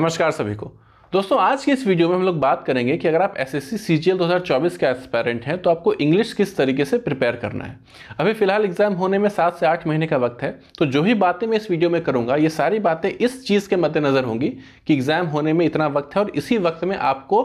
नमस्कार सभी को दोस्तों आज की इस वीडियो में हम लोग बात करेंगे कि अगर आप एस एस सी 2024 के एस्पेरेंट हैं तो आपको इंग्लिश किस तरीके से प्रिपेयर करना है अभी फिलहाल एग्जाम होने में सात से आठ महीने का वक्त है तो जो भी बातें मैं इस वीडियो में करूंगा ये सारी बातें इस चीज़ के मद्देनज़र होंगी कि एग्जाम होने में इतना वक्त है और इसी वक्त में आपको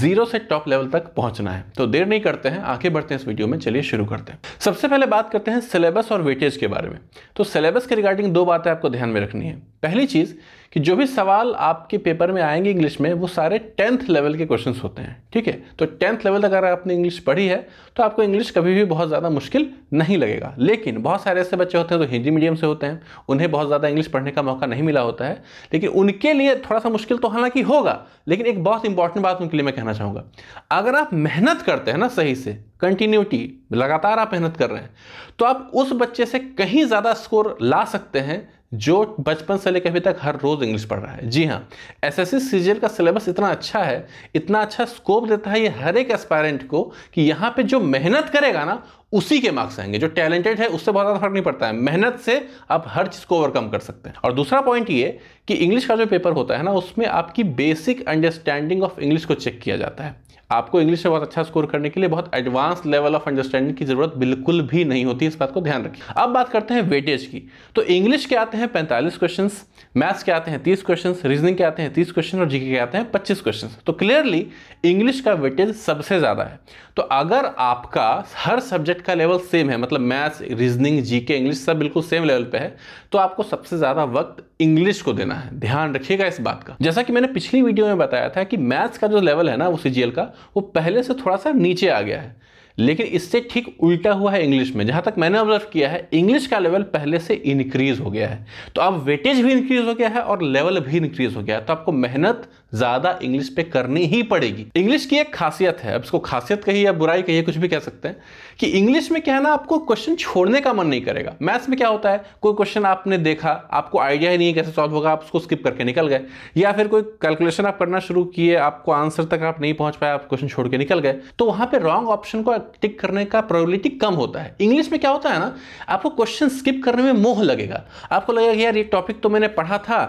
जीरो से टॉप लेवल तक पहुँचना है तो देर नहीं करते हैं आगे बढ़ते हैं इस वीडियो में चलिए शुरू करते हैं सबसे पहले बात करते हैं सिलेबस और वेटेज के बारे में तो सिलेबस के रिगार्डिंग दो बातें आपको ध्यान में रखनी है पहली चीज़ कि जो भी सवाल आपके पेपर में आएंगे इंग्लिश में वो सारे टेंथ लेवल के क्वेश्चंस होते हैं ठीक है तो टेंथ लेवल तक अगर आपने इंग्लिश पढ़ी है तो आपको इंग्लिश कभी भी बहुत ज़्यादा मुश्किल नहीं लगेगा लेकिन बहुत सारे ऐसे बच्चे होते हैं जो हिंदी मीडियम से होते हैं उन्हें बहुत ज़्यादा इंग्लिश पढ़ने का मौका नहीं मिला होता है लेकिन उनके लिए थोड़ा सा मुश्किल तो हालांकि होगा लेकिन एक बहुत इंपॉर्टेंट बात उनके लिए मैं कहना चाहूँगा अगर आप मेहनत करते हैं ना सही से कंटिन्यूटी लगातार आप मेहनत कर रहे हैं तो आप उस बच्चे से कहीं ज़्यादा स्कोर ला सकते हैं जो बचपन से लेकर अभी तक हर रोज़ इंग्लिश पढ़ रहा है जी हाँ एस एस सीजीएल का सिलेबस इतना अच्छा है इतना अच्छा स्कोप देता है ये हर एक एस्पायरेंट को कि यहाँ पे जो मेहनत करेगा ना उसी के मार्क्स आएंगे जो टैलेंटेड है उससे बहुत ज़्यादा फर्क नहीं पड़ता है मेहनत से आप हर चीज़ को ओवरकम कर सकते हैं और दूसरा पॉइंट ये कि इंग्लिश का जो पेपर होता है ना उसमें आपकी बेसिक अंडरस्टैंडिंग ऑफ इंग्लिश को चेक किया जाता है आपको इंग्लिश में बहुत अच्छा स्कोर करने के लिए बहुत एडवांस लेवल ऑफ अंडरस्टैंडिंग की जरूरत बिल्कुल भी नहीं होती इस बात को ध्यान रखिए अब बात करते हैं वेटेज की तो इंग्लिश के आते हैं पैंतालीस क्वेश्चन मैथ्स के आते हैं तीस क्वेश्चन रीजनिंग के आते हैं तीस क्वेश्चन और जीके के आते हैं पच्चीस क्वेश्चन तो क्लियरली इंग्लिश का वेटेज सबसे ज़्यादा है तो अगर आपका हर सब्जेक्ट का लेवल सेम है मतलब मैथ्स रीजनिंग जीके इंग्लिश सब बिल्कुल सेम लेवल पे है तो आपको सबसे ज़्यादा वक्त इंग्लिश को देना है ध्यान रखिएगा इस बात का जैसा कि मैंने पिछली वीडियो में बताया था कि मैथ्स का जो लेवल है ना वो सीजीएल का वो पहले से थोड़ा सा नीचे आ गया है लेकिन इससे ठीक उल्टा हुआ है इंग्लिश में जहां तक मैंने ऑब्जर्व किया है इंग्लिश का लेवल पहले से इंक्रीज हो गया है तो अब वेटेज भी इंक्रीज हो गया है और लेवल भी इंक्रीज हो गया है तो आपको मेहनत ज़्यादा इंग्लिश पे करनी ही पड़ेगी इंग्लिश की एक खासियत है अब इसको खासियत कही या बुराई कही कुछ भी कह सकते हैं कि इंग्लिश में क्या है ना आपको क्वेश्चन छोड़ने का मन नहीं करेगा मैथ्स में क्या होता है कोई क्वेश्चन आपने देखा आपको आइडिया ही नहीं है कैसे सॉल्व होगा आप उसको स्किप करके निकल गए या फिर कोई कैलकुलेशन आप करना शुरू किए आपको आंसर तक आप नहीं पहुंच पाए आप क्वेश्चन छोड़ के निकल गए तो वहां पर रॉन्ग ऑप्शन को टिक करने का प्रोबेबिलिटी कम होता है इंग्लिश में क्या होता है ना आपको क्वेश्चन स्किप करने में मोह लगेगा आपको लगेगा यार ये टॉपिक तो मैंने पढ़ा था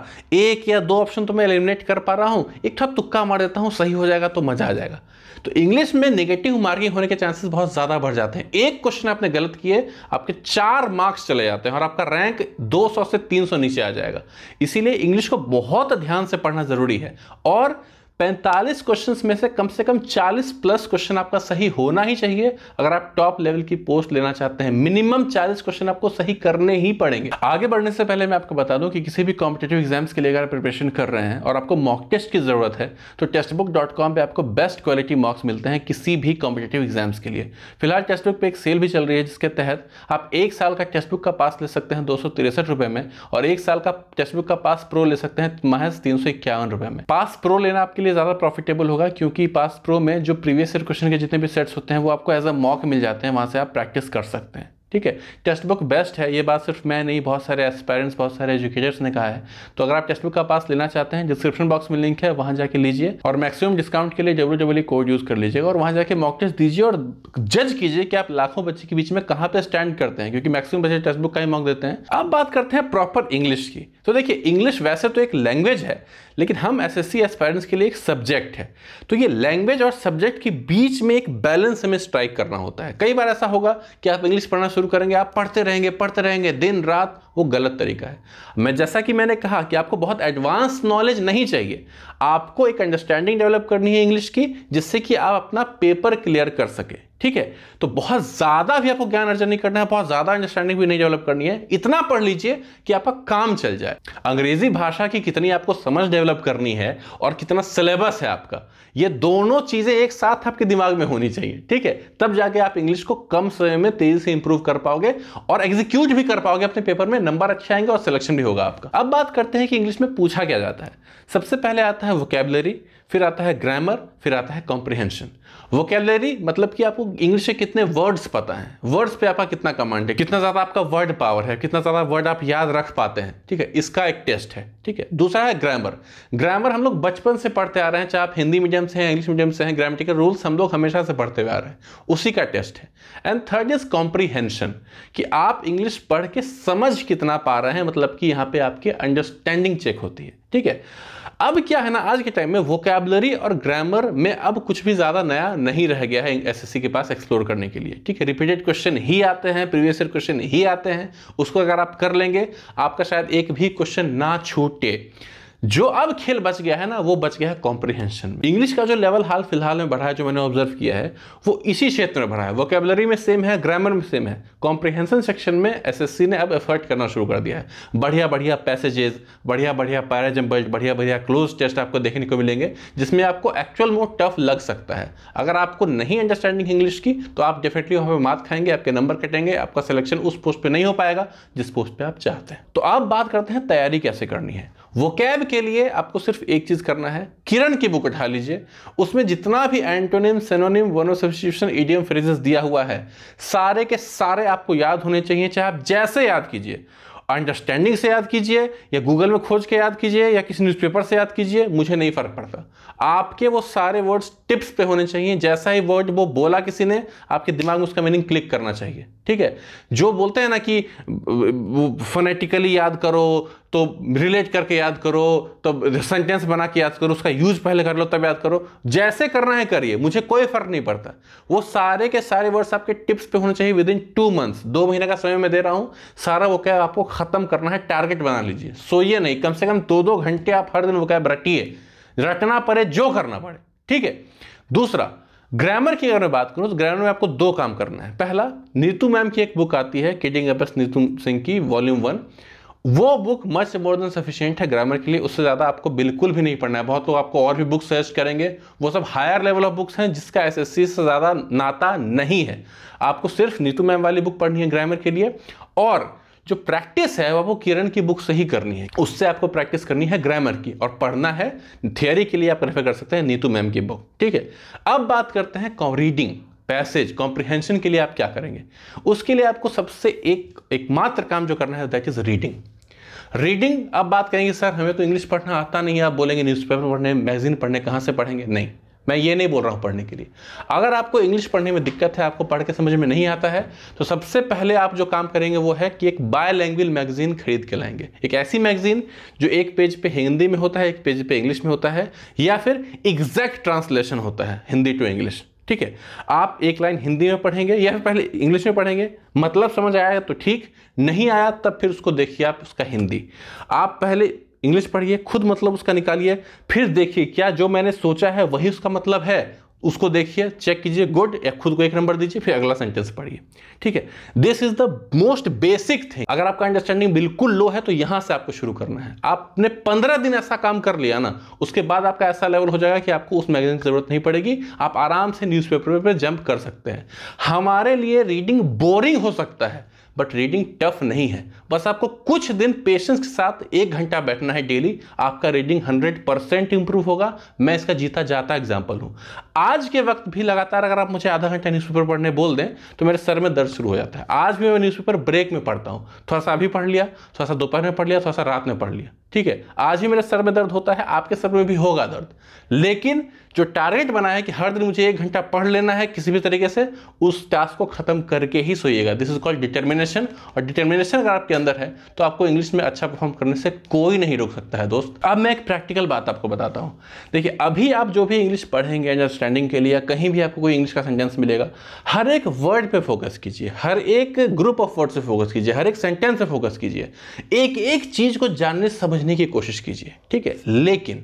एक या दो ऑप्शन तो मैं एलिमिनेट कर पा रहा हूँ एक ठप तुक्का मार देता हूँ सही हो जाएगा तो मज़ा आ जाएगा तो इंग्लिश में नेगेटिव मार्किंग होने के चांसेस बहुत ज़्यादा बढ़ जाते हैं एक क्वेश्चन आपने गलत किए आपके चार मार्क्स चले जाते हैं और आपका रैंक 200 से 300 नीचे आ जाएगा इसीलिए इंग्लिश को बहुत ध्यान से पढ़ना ज़रूरी है और पैंतालीस क्वेश्चंस में से कम से कम 40 प्लस क्वेश्चन आपका सही होना ही चाहिए अगर आप टॉप लेवल की पोस्ट लेना चाहते हैं मिनिमम 40 क्वेश्चन आपको सही करने ही पड़ेंगे आगे बढ़ने से पहले मैं आपको बता दूं कि किसी भी कॉम्पिटेटिव एग्जाम्स के लिए अगर प्रिपरेशन कर रहे हैं और आपको मॉक टेस्ट की जरूरत है तो टेस्ट बुक डॉट कॉम पर आपको बेस्ट क्वालिटी मार्क्स मिलते हैं किसी भी कॉम्पिटेटिव एग्जाम्स के लिए फिलहाल टेस्ट बुक पर एक सेल भी चल रही है जिसके तहत आप एक साल का टेस्ट बुक का पास ले सकते हैं दो रुपए में और एक साल का टेस्ट बुक का पास प्रो ले सकते हैं महज तीन में पास प्रो लेना आपके लिए ज़्यादा प्रॉफिटेबल होगा क्योंकि पास प्रो में जो प्रीवियस ईयर क्वेश्चन के जितने भी सेट्स होते हैं वो आपको एज अ मॉक मिल जाते हैं वहाँ से आप प्रैक्टिस कर सकते हैं ठीक है टेक्स्ट बुक बेस्ट है ये बात सिर्फ मैं नहीं बहुत सारे एस्पेरेंट्स बहुत सारे एजुकेटर्स ने कहा है तो अगर आप टेक्स्ट बुक का पास लेना चाहते हैं डिस्क्रिप्शन बॉक्स में लिंक है वहाँ जाके लीजिए और मैक्सिमम डिस्काउंट के लिए डब्ल्यू डब्ल्यू कोड यूज़ कर लीजिएगा और वहाँ जाके मॉक टेस्ट दीजिए और जज कीजिए कि आप लाखों बच्चे के बीच में कहाँ पर स्टैंड करते हैं क्योंकि मैक्सिमम बच्चे टेक्स्ट बुक का ही मॉक देते हैं अब बात करते हैं प्रॉपर इंग्लिश की तो देखिए इंग्लिश वैसे तो एक लैंग्वेज है लेकिन हम एस एस एस्पायरेंट्स के लिए एक सब्जेक्ट है तो ये लैंग्वेज और सब्जेक्ट के बीच में एक बैलेंस हमें स्ट्राइक करना होता है कई बार ऐसा होगा कि आप इंग्लिश पढ़ना शुरू करेंगे आप पढ़ते रहेंगे पढ़ते रहेंगे दिन रात वो गलत तरीका है मैं जैसा कि मैंने कहा कि आपको बहुत एडवांस नॉलेज नहीं चाहिए आपको एक अंडरस्टैंडिंग डेवलप करनी है इंग्लिश की जिससे कि आप अपना पेपर क्लियर कर सके ठीक है तो बहुत ज़्यादा भी आपको ज्ञान अर्जन नहीं करना है बहुत ज़्यादा अंडरस्टैंडिंग भी नहीं डेवलप करनी है इतना पढ़ लीजिए कि आपका काम चल जाए अंग्रेजी भाषा की कितनी आपको समझ डेवलप करनी है और कितना सिलेबस है आपका ये दोनों चीज़ें एक साथ आपके दिमाग में होनी चाहिए ठीक है तब जाके आप इंग्लिश को कम समय में तेज़ी से इंप्रूव कर पाओगे और एग्जीक्यूट भी कर पाओगे अपने पेपर में नंबर अच्छे आएंगे और सिलेक्शन भी होगा आपका अब बात करते हैं कि इंग्लिश में पूछा क्या जाता है सबसे पहले आता है वोकेबलरी फिर आता है ग्रामर फिर आता है कॉम्प्रिहेंशन वोकेलरी मतलब कि आपको इंग्लिश के कितने वर्ड्स पता है वर्ड्स पे आपका कितना कमांड है कितना ज़्यादा आपका वर्ड पावर है कितना ज़्यादा वर्ड आप याद रख पाते हैं ठीक है इसका एक टेस्ट है ठीक है दूसरा है ग्रामर ग्रामर हम लोग बचपन से पढ़ते आ रहे हैं चाहे आप हिंदी मीडियम से हैं इंग्लिश मीडियम से हैं ग्रामेटिकल रूल्स हम लोग हमेशा से पढ़ते हुए आ रहे हैं उसी का टेस्ट है एंड थर्ड इज कॉम्प्रीहेंशन कि आप इंग्लिश पढ़ के समझ कितना पा रहे हैं मतलब कि यहाँ पे आपकी अंडरस्टैंडिंग चेक होती है ठीक है अब क्या है ना आज के टाइम में वोकेबलरी और ग्रामर में अब कुछ भी ज़्यादा नया नहीं रह गया है एसएससी के पास एक्सप्लोर करने के लिए ठीक है रिपीटेड क्वेश्चन ही आते हैं प्रीवियस ईयर क्वेश्चन ही आते हैं उसको अगर आप कर लेंगे आपका शायद एक भी क्वेश्चन ना छूटे जो अब खेल बच गया है ना वो बच गया है कॉम्प्रिहेंशन में इंग्लिश का जो लेवल हाल फिलहाल में बढ़ा है जो मैंने ऑब्जर्व किया है वो इसी क्षेत्र में बढ़ा है वोकेबलरी में सेम है ग्रामर में सेम है कॉम्प्रिहेंशन सेक्शन में एसएससी ने अब एफर्ट करना शुरू कर दिया है बढ़िया बढ़िया पैसेजेस बढ़िया बढ़िया पैराजम्बल्ट बढ़िया बढ़िया क्लोज टेस्ट आपको देखने को मिलेंगे जिसमें आपको एक्चुअल में टफ लग सकता है अगर आपको नहीं अंडरस्टैंडिंग इंग्लिश की तो आप डेफिनेटली वहाँ पर मात खाएंगे आपके नंबर कटेंगे आपका सिलेक्शन उस पोस्ट पर नहीं हो पाएगा जिस पोस्ट पर आप चाहते हैं तो आप बात करते हैं तैयारी कैसे करनी है वो कैब के लिए आपको सिर्फ एक चीज़ करना है किरण की बुक उठा लीजिए उसमें जितना भी antonym synonym one substitution idiom phrases दिया हुआ है सारे के सारे आपको याद होने चाहिए चाहे आप जैसे याद कीजिए अंडरस्टैंडिंग से याद कीजिए या गूगल में खोज के याद कीजिए या किसी न्यूज़पेपर से याद कीजिए मुझे नहीं फ़र्क पड़ता आपके वो सारे वर्ड्स टिप्स पे होने चाहिए जैसा ही वर्ड वो बोला किसी ने आपके दिमाग में उसका मीनिंग क्लिक करना चाहिए ठीक है जो बोलते हैं ना कि फोनेटिकली याद करो तो रिलेट करके याद करो तो सेंटेंस बना के याद करो उसका यूज पहले कर लो तब याद करो जैसे करना है करिए मुझे कोई फर्क नहीं पड़ता वो सारे के सारे वर्ड्स आपके टिप्स पे होने चाहिए विद इन टू मंथ्स दो महीने का समय मैं दे रहा हूँ सारा वो कैब आपको खत्म करना है टारगेट बना लीजिए सोइए नहीं कम से कम दो दो घंटे आप हर दिन वो कैब रटिए रटना पड़े जो करना पड़े ठीक है दूसरा ग्रामर की अगर मैं बात करूं तो ग्रामर में आपको दो काम करना है पहला नीतू मैम की एक बुक आती है किडिंग एपस नीतू सिंह की वॉल्यूम वन वो book much more than sufficient है ग्रामर के लिए उससे ज़्यादा आपको बिल्कुल भी नहीं पढ़ना है बहुत लोग आपको और भी बुक सजेस्ट करेंगे वो सब हायर लेवल ऑफ बुक्स हैं जिसका एस से ज़्यादा नाता नहीं है आपको सिर्फ नीतू मैम वाली बुक पढ़नी है ग्रामर के लिए और जो प्रैक्टिस है वो किरण की बुक से ही करनी है उससे आपको प्रैक्टिस करनी है ग्रामर की और पढ़ना है थियोरी के लिए आप रेफर कर सकते हैं नीतू मैम की बुक ठीक है अब बात करते हैं रीडिंग पैसेज कॉम्प्रिहेंशन के लिए आप क्या करेंगे उसके लिए आपको सबसे एक एकमात्र काम जो करना है दैट इज रीडिंग रीडिंग अब बात करेंगे सर हमें तो इंग्लिश पढ़ना आता नहीं है आप बोलेंगे न्यूज़पेपर पढ़ने मैगजीन पढ़ने कहाँ से पढ़ेंगे नहीं मैं ये नहीं बोल रहा हूँ पढ़ने के लिए अगर आपको इंग्लिश पढ़ने में दिक्कत है आपको पढ़ के समझ में नहीं आता है तो सबसे पहले आप जो काम करेंगे वो है कि एक बाय लैंग्वेज मैगजीन खरीद के लाएंगे एक ऐसी मैगजीन जो एक पेज पे हिंदी में होता है एक पेज पे इंग्लिश में होता है या फिर एग्जैक्ट ट्रांसलेशन होता है हिंदी टू इंग्लिश ठीक है आप एक लाइन हिंदी में पढ़ेंगे या फिर पहले इंग्लिश में पढ़ेंगे मतलब समझ आया तो ठीक नहीं आया तब फिर उसको देखिए आप उसका हिंदी आप पहले इंग्लिश पढ़िए खुद मतलब उसका निकालिए फिर देखिए क्या जो मैंने सोचा है वही उसका मतलब है उसको देखिए चेक कीजिए गुड या खुद को एक नंबर दीजिए फिर अगला सेंटेंस पढ़िए ठीक है this is the most basic thing अगर आपका अंडरस्टैंडिंग बिल्कुल लो है तो यहां से आपको शुरू करना है आपने पंद्रह दिन ऐसा काम कर लिया ना उसके बाद आपका ऐसा लेवल हो जाएगा कि आपको उस मैगजीन की जरूरत नहीं पड़ेगी आप आराम से न्यूज पेपर जंप कर सकते हैं हमारे लिए रीडिंग बोरिंग हो सकता है बट रीडिंग टफ नहीं है बस आपको कुछ दिन पेशेंस के साथ एक घंटा बैठना है डेली आपका रीडिंग हंड्रेड परसेंट इंप्रूव होगा मैं इसका जीता जाता एग्जाम्पल हूं आज के वक्त भी लगातार अगर आप मुझे आधा घंटा न्यूज़पेपर पढ़ने बोल दें तो मेरे सर में दर्द शुरू हो जाता है आज भी मैं न्यूज़पेपर ब्रेक में पढ़ता हूँ थोड़ा सा अभी पढ़ लिया थोड़ा सा दोपहर में पढ़ लिया थोड़ा सा रात में पढ़ लिया ठीक है आज भी मेरे सर में दर्द होता है आपके सर में भी होगा दर्द लेकिन जो टारगेट बना है कि हर दिन मुझे एक घंटा पढ़ लेना है किसी भी तरीके से उस टास्क को खत्म करके ही सोइएगा दिस इज कॉल्ड डिटर्मिनेशन और डिटर्मिनेशन अगर आपके अंदर है तो आपको इंग्लिश में अच्छा परफॉर्म करने से कोई नहीं रोक सकता है दोस्त अब मैं एक प्रैक्टिकल बात आपको बताता हूँ देखिए अभी आप जो भी इंग्लिश पढ़ेंगे अंडरस्टैंडिंग के लिए या कहीं भी आपको कोई इंग्लिश का सेंटेंस मिलेगा हर एक वर्ड पर फोकस कीजिए हर एक ग्रुप ऑफ वर्ड से फोकस कीजिए हर एक सेंटेंस पर फोकस कीजिए एक एक चीज़ को जानने समझने समझने की कोशिश कीजिए ठीक है लेकिन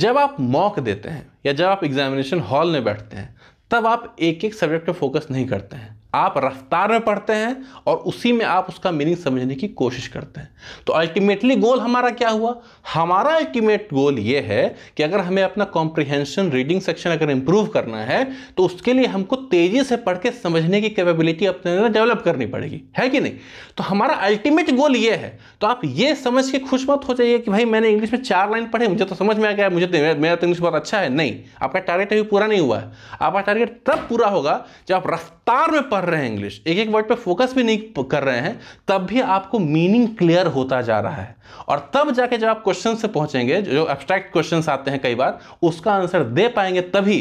जब आप मॉक देते हैं या जब आप एग्जामिनेशन हॉल में बैठते हैं तब आप एक एक सब्जेक्ट पर फोकस नहीं करते हैं आप रफ्तार में पढ़ते हैं और उसी में आप उसका मीनिंग समझने की कोशिश करते हैं तो अल्टीमेटली गोल हमारा क्या हुआ हमारा अल्टीमेट गोल ये है कि अगर हमें अपना कॉम्प्रिहेंशन रीडिंग सेक्शन अगर इम्प्रूव करना है तो उसके लिए हमको तेज़ी से पढ़ के समझने की कैपेबिलिटी अपने अंदर डेवलप करनी पड़ेगी है कि नहीं तो हमारा अल्टीमेट गोल ये है तो आप ये समझ के खुश मत हो जाइए कि भाई मैंने इंग्लिश में चार लाइन पढ़े मुझे तो समझ में आ गया मुझे तो मेरा तो इंग्लिश बहुत अच्छा है नहीं आपका टारगेट अभी पूरा नहीं हुआ है आपका टारगेट तब पूरा होगा जब आप रफ्तार में पढ़ पढ़ रहे हैं इंग्लिश एक एक वर्ड पे फोकस भी नहीं कर रहे हैं तब भी आपको मीनिंग क्लियर होता जा रहा है और तब जाके जब आप क्वेश्चन से पहुंचेंगे जो एब्स्ट्रैक्ट क्वेश्चन आते हैं कई बार उसका आंसर दे पाएंगे तभी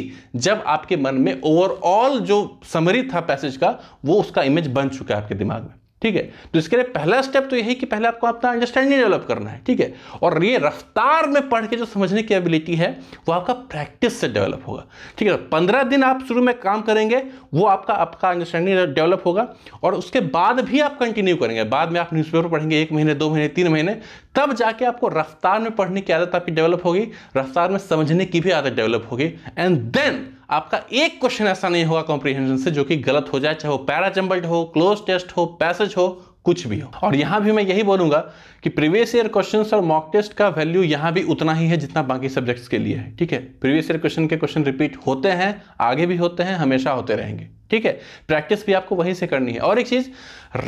जब आपके मन में ओवरऑल जो समरी था पैसेज का वो उसका इमेज बन चुका है आपके दिमाग में ठीक है तो इसके लिए पहला स्टेप तो यही कि पहले आपको अपना अंडरस्टैंडिंग डेवलप करना है ठीक है और ये रफ्तार में पढ़ के जो समझने की एबिलिटी है वो आपका प्रैक्टिस से डेवलप होगा ठीक है पंद्रह दिन आप शुरू में काम करेंगे वो आपका आपका अंडरस्टैंडिंग डेवलप होगा और उसके बाद भी आप कंटिन्यू करेंगे बाद में आप न्यूज़पेपर पढ़ेंगे एक महीने दो महीने तीन महीने तब जाके आपको रफ्तार में पढ़ने की आदत आपकी डेवलप होगी रफ्तार में समझने की भी आदत डेवलप होगी एंड देन आपका एक क्वेश्चन ऐसा नहीं होगा कॉम्प्रीहेंशन से जो कि गलत हो जाए चाहे वो पैराचम्बल्ड हो क्लोज टेस्ट हो पैसेज हो कुछ भी हो और यहां भी मैं यही बोलूंगा कि प्रीवियस ईयर क्वेश्चंस और मॉक टेस्ट का वैल्यू यहां भी उतना ही है जितना बाकी सब्जेक्ट्स के लिए है ठीक है प्रीवियस ईयर क्वेश्चन के क्वेश्चन रिपीट होते हैं आगे भी होते हैं हमेशा होते रहेंगे ठीक है प्रैक्टिस भी आपको वहीं से करनी है और एक चीज़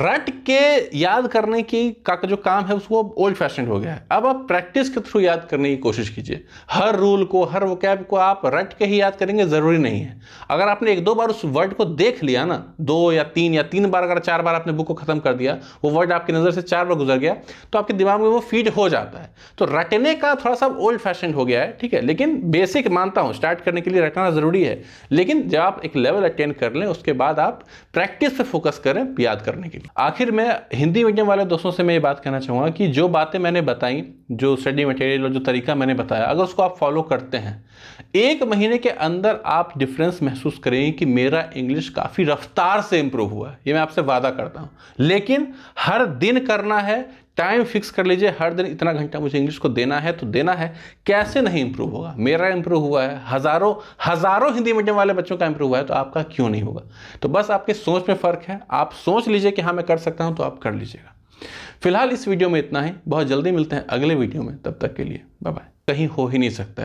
रट के याद करने की का जो काम है उसको ओल्ड फैशन हो गया है अब आप प्रैक्टिस के थ्रू याद करने की कोशिश कीजिए हर रूल को हर वोकैब को आप रट के ही याद करेंगे ज़रूरी नहीं है अगर आपने एक दो बार उस वर्ड को देख लिया ना दो या तीन या तीन बार अगर चार बार आपने बुक को ख़त्म कर दिया वो वर्ड आपकी नज़र से चार बार गुजर गया तो आपके दिमाग में वो फीड हो जाता है तो रटने का थोड़ा सा ओल्ड फैशन हो गया है ठीक है लेकिन बेसिक मानता हूं स्टार्ट करने के लिए रटना ज़रूरी है लेकिन जब आप एक लेवल अटेंड कर लें उसके बाद आप प्रैक्टिस पे फोकस करें याद करने के लिए आखिर में हिंदी मीडियम वाले दोस्तों से मैं ये बात कहना चाहूँगा कि जो बातें मैंने बताई जो स्टडी मटेरियल और जो तरीका मैंने बताया अगर उसको आप फॉलो करते हैं एक महीने के अंदर आप डिफरेंस महसूस करेंगे कि मेरा इंग्लिश काफ़ी रफ्तार से इम्प्रूव हुआ है ये मैं आपसे वादा करता हूँ लेकिन हर दिन करना है टाइम फिक्स कर लीजिए हर दिन इतना घंटा मुझे इंग्लिश को देना है तो देना है कैसे नहीं इंप्रूव होगा मेरा इंप्रूव हुआ है हज़ारों हज़ारों हिंदी मीडियम वाले बच्चों का इंप्रूव हुआ है तो आपका क्यों नहीं होगा तो बस आपके सोच में फ़र्क है आप सोच लीजिए कि हाँ मैं कर सकता हूँ तो आप कर लीजिएगा फिलहाल इस वीडियो में इतना ही बहुत जल्दी मिलते हैं अगले वीडियो में तब तक के लिए बाय बाय कहीं हो ही नहीं सकता